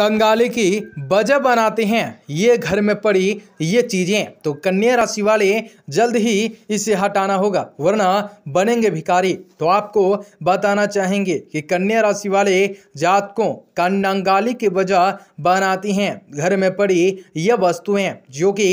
कंगाली की वजह बनाते हैं ये घर में पड़ी ये चीज़ें तो कन्या राशि वाले जल्द ही इसे हटाना होगा वरना बनेंगे भिकारी तो आपको बताना चाहेंगे कि कन्या राशि वाले जातकों कंगाली की वजह बनाती हैं घर में पड़ी ये वस्तुएं जो कि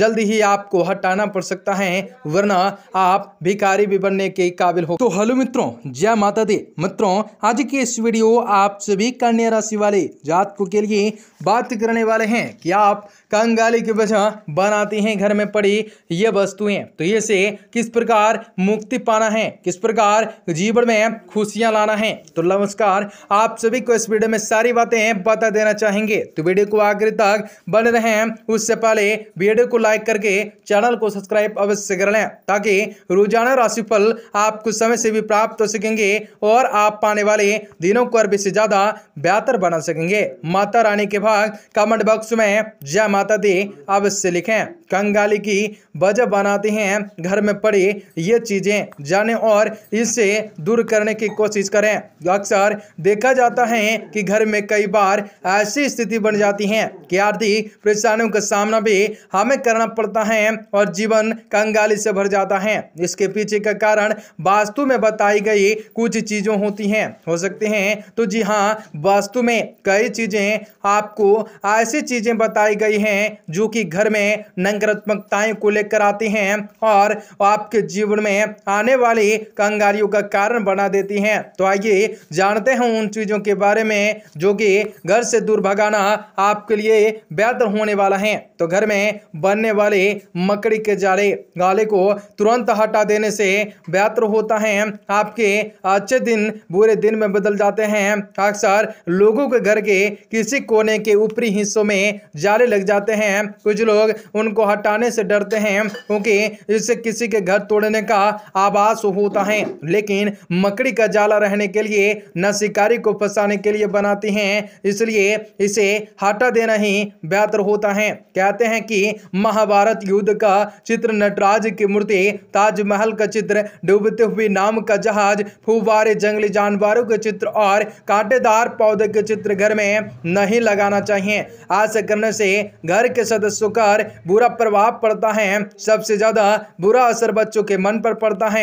जल्द ही आपको हटाना पड़ सकता है वरना आप भिकारी भी बनने के काबिल हो तो हेलो मित्रों जय माता दी मित्रों आज की इस वीडियो आप सभी कन्या राशि वाले जातकों के लिए बात करने वाले हैं कि आप कंगाली की वजह बनाते हैं घर में पड़ी ये वस्तुएं तो ये से किस प्रकार मुक्ति पाना है किस प्रकार जीवन में खुशियां लाना है तो नमस्कार आप सभी को इस वीडियो में सारी बातें बता देना चाहेंगे तो वीडियो को आखिर तक बन रहे हैं उससे पहले वीडियो को लाइक करके चैनल को सब्सक्राइब अवश्य कर लें ताकि रोजाना राशिफल आपको समय से भी प्राप्त हो सकेंगे और आप पाने वाले दिनों को अरबी से ज़्यादा बेहतर बना सकेंगे माता रानी के भाग कमेंट बॉक्स में जय माता दी अवश्य लिखें कंगाली की वजह बनाते हैं घर में पड़ी ये चीज़ें जाने और इससे दूर करने की कोशिश करें अक्सर देखा जाता है कि घर में कई बार ऐसी स्थिति बन जाती है कि आर्थिक परेशानियों का सामना भी हमें करना पड़ता है और जीवन कंगाली से भर जाता है इसके पीछे का कारण वास्तु में बताई गई कुछ चीज़ों होती हैं हो सकते हैं तो जी हाँ वास्तु में कई चीज़ें में आपको ऐसी चीज़ें बताई गई हैं जो कि घर में नकारात्मकताएं को लेकर आती हैं और आपके जीवन में आने वाली कंगारियों का कारण बना देती हैं तो आइए जानते हैं उन चीज़ों के बारे में जो कि घर से दूर भगाना आपके लिए बेहतर होने वाला है तो घर में बनने वाले मकड़ी के जाले गाले को तुरंत हटा देने से बेहतर होता है आपके अच्छे दिन बुरे दिन में बदल जाते हैं अक्सर लोगों के घर के किसी कोने के ऊपरी हिस्सों में जाले लग जाते हैं कुछ लोग उनको हटाने से डरते हैं क्योंकि इससे किसी के घर तोड़ने का आभास होता है लेकिन मकड़ी का जाला रहने के लिए न शिकारी को फंसाने के लिए बनाती हैं इसलिए इसे हटा देना ही बेहतर होता है कहते हैं कि महाभारत युद्ध का चित्र नटराज की मूर्ति ताजमहल का चित्र डूबते हुए नाम का जहाज फुवारे जंगली जानवरों के चित्र और कांटेदार पौधे के चित्र घर में नहीं लगाना चाहिए आलस्य करने से घर के सदस्यों पर बुरा प्रभाव पड़ता है सबसे ज़्यादा बुरा असर बच्चों के मन पर पड़ता है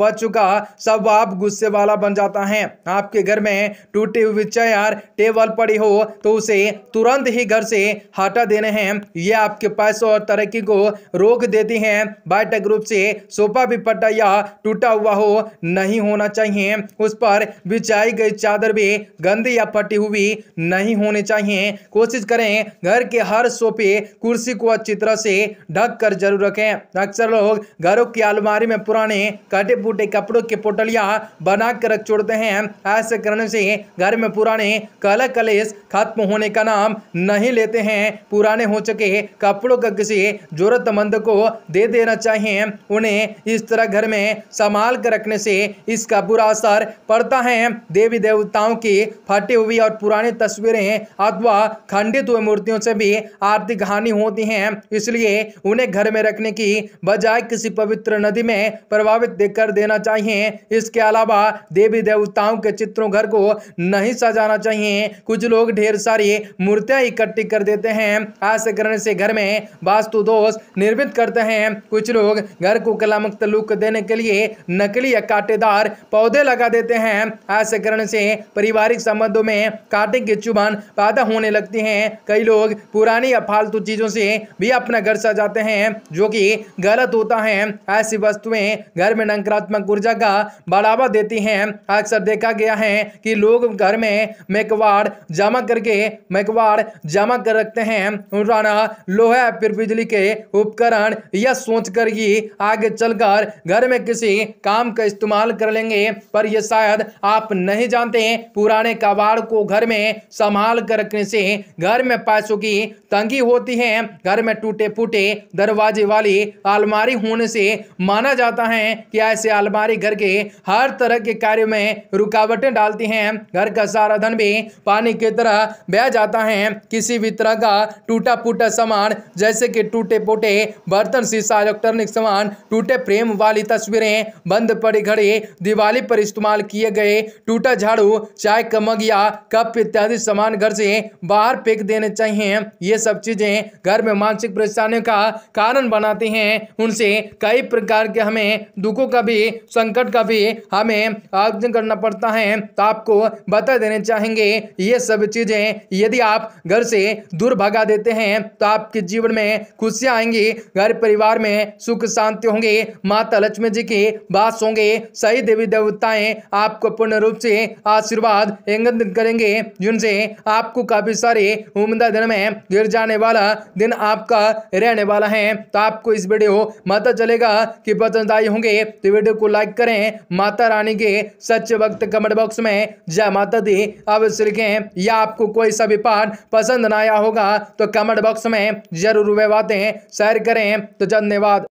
बच्चों का स्वभाव गुस्से वाला बन जाता है आपके घर में टूटी हुई चेयर टेबल पड़ी हो तो उसे तुरंत ही घर से हटा देने हैं यह आपके पैसों और तरक्की को रोक देती है बैठक रूप से सोफा भी फटा या टूटा हुआ हो नहीं होना चाहिए उस पर बिछाई गई चादर भी गंदी या फटी हुई नहीं होने चाहिए कोशिश करें घर के हर सोफे कुर्सी को अच्छी तरह से ढक कर जरूर रखें अक्सर लोग घरों की अलमारी में पुराने कटे फूटे कपड़ों के पोटलिया बना कर रख छोड़ते हैं ऐसे करने से घर में पुराने कला कलेश खत्म होने का नाम नहीं लेते हैं पुराने हो चुके कपड़ों का किसी जरूरतमंद को दे देना चाहिए उन्हें इस तरह घर में संभाल कर रखने से इसका बुरा असर पड़ता है देवी देवताओं की फटी हुई और पुरानी तस्वीरें अथवा खंडित हुए मूर्तियों से भी आर्थिक हानि होती है इसलिए उन्हें घर में रखने की बजाय किसी पवित्र नदी में प्रभावित कर देना चाहिए इसके अलावा देवी देवताओं के चित्रों घर को नहीं सजाना चाहिए कुछ लोग ढेर सारी मूर्तियां इकट्ठी कर देते हैं ऐसे करने से घर में वास्तु दोष निर्मित करते हैं कुछ लोग घर को कलामुक्त लुक देने के लिए नकली या कांटेदार पौधे लगा देते हैं ऐसे करने से पारिवारिक संबंधों में कांटे के चुभन पैदा होने लगते हैं कई लोग पुरानी या फालतू चीज़ों से भी अपना घर सजाते हैं जो कि गलत होता है ऐसी वस्तुएं घर में नकारात्मक ऊर्जा का बढ़ावा देती हैं अक्सर देखा गया है कि लोग घर में मेकवाड़ जमा करके मेकवाड़ जमा कर रखते हैं पुराना लोहा फिर बिजली के उपकरण यह सोच कर ही आगे चलकर घर में किसी काम का इस्तेमाल कर लेंगे पर यह शायद आप नहीं जानते पुराने कबाड़ को घर में संभाल संभाल कर रखने से घर में पैसों की तंगी होती है घर में टूटे फूटे दरवाजे वाली अलमारी होने से माना जाता है कि ऐसे अलमारी घर के हर तरह के कार्य में रुकावटें डालती हैं घर का सारा धन भी पानी की तरह बह जाता है किसी भी तरह का टूटा फूटा सामान जैसे कि टूटे फूटे बर्तन शीशा इलेक्ट्रॉनिक सामान टूटे फ्रेम वाली तस्वीरें बंद पड़ी घड़ी दिवाली पर इस्तेमाल किए गए टूटा झाड़ू चाय का मग या कप इत्यादि सामान परेशान घर से बाहर फेंक देने चाहिए ये सब चीज़ें घर में मानसिक परेशानियों का कारण बनाती हैं उनसे कई प्रकार के हमें दुखों का भी संकट का भी हमें आयोजन करना पड़ता है तो आपको बता देने चाहेंगे ये सब चीज़ें यदि आप घर से दूर भगा देते हैं तो आपके जीवन में खुशियाँ आएंगी घर परिवार में सुख शांति होंगे माता लक्ष्मी जी के बास होंगे सही देवी देवताएं आपको पूर्ण रूप से आशीर्वाद करेंगे जिनसे आपको काफ़ी सारे उम्दा दिन में गिर जाने वाला दिन आपका रहने वाला है तो आपको इस वीडियो माता चलेगा कि पसंद आए होंगे तो वीडियो को लाइक करें माता रानी के सच वक्त कमेंट बॉक्स में जय माता दी अवश्य लिखें या आपको कोई सा भी पाठ पसंद ना आया होगा तो कमेंट बॉक्स में जरूर वे बातें शेयर करें तो धन्यवाद